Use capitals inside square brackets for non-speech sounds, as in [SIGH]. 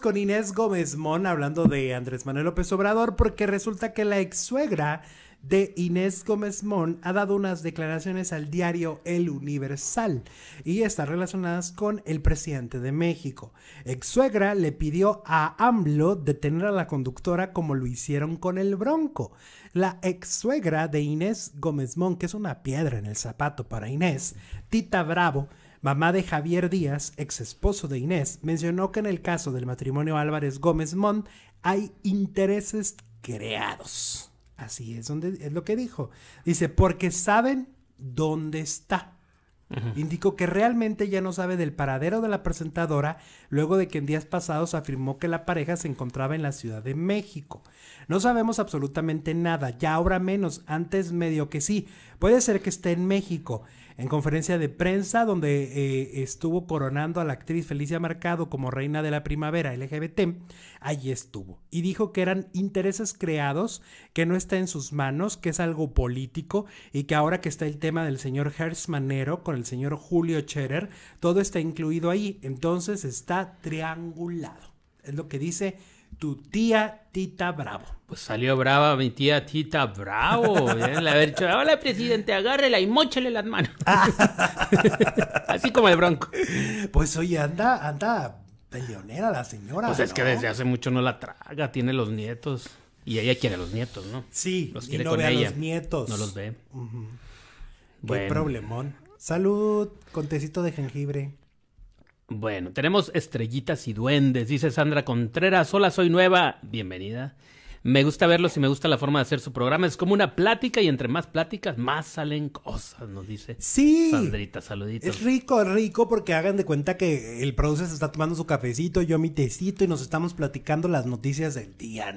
con Inés Gómez Mon hablando de Andrés Manuel López Obrador porque resulta que la ex suegra de Inés Gómez Mon ha dado unas declaraciones al diario El Universal y están relacionadas con el presidente de México. Ex suegra le pidió a AMLO detener a la conductora como lo hicieron con el Bronco. La ex suegra de Inés Gómez Mon, que es una piedra en el zapato para Inés, Tita Bravo, Mamá de Javier Díaz, ex esposo de Inés, mencionó que en el caso del matrimonio Álvarez Gómez montt hay intereses creados. Así es donde es lo que dijo. Dice, porque saben dónde está indicó que realmente ya no sabe del paradero de la presentadora luego de que en días pasados afirmó que la pareja se encontraba en la Ciudad de México. No sabemos absolutamente nada, ya ahora menos, antes medio que sí. Puede ser que esté en México. En conferencia de prensa donde eh, estuvo coronando a la actriz Felicia Mercado como reina de la primavera LGBT, allí estuvo. Y dijo que eran intereses creados, que no está en sus manos, que es algo político y que ahora que está el tema del señor Hertz Manero con el señor Julio Cherer, todo está incluido ahí, entonces está triangulado. Es lo que dice tu tía Tita Bravo. Pues salió brava mi tía Tita Bravo. le ¿eh? haber dicho, hola presidente, agárrela y mochele las manos. [LAUGHS] Así como el bronco. Pues oye, anda, anda peleonera la señora. Pues es que desde hace mucho no la traga, tiene los nietos. Y ella quiere los nietos, ¿no? Sí, los quiere no ve a los nietos. No los ve. Qué problemón. Salud, con tecito de jengibre. Bueno, tenemos estrellitas y duendes, dice Sandra Contreras. Hola, soy nueva. Bienvenida. Me gusta verlos y me gusta la forma de hacer su programa. Es como una plática y entre más pláticas, más salen cosas, nos dice. Sí. Sandrita, saluditos. Es rico, rico, porque hagan de cuenta que el productor se está tomando su cafecito, yo mi tecito y nos estamos platicando las noticias del día, ¿no?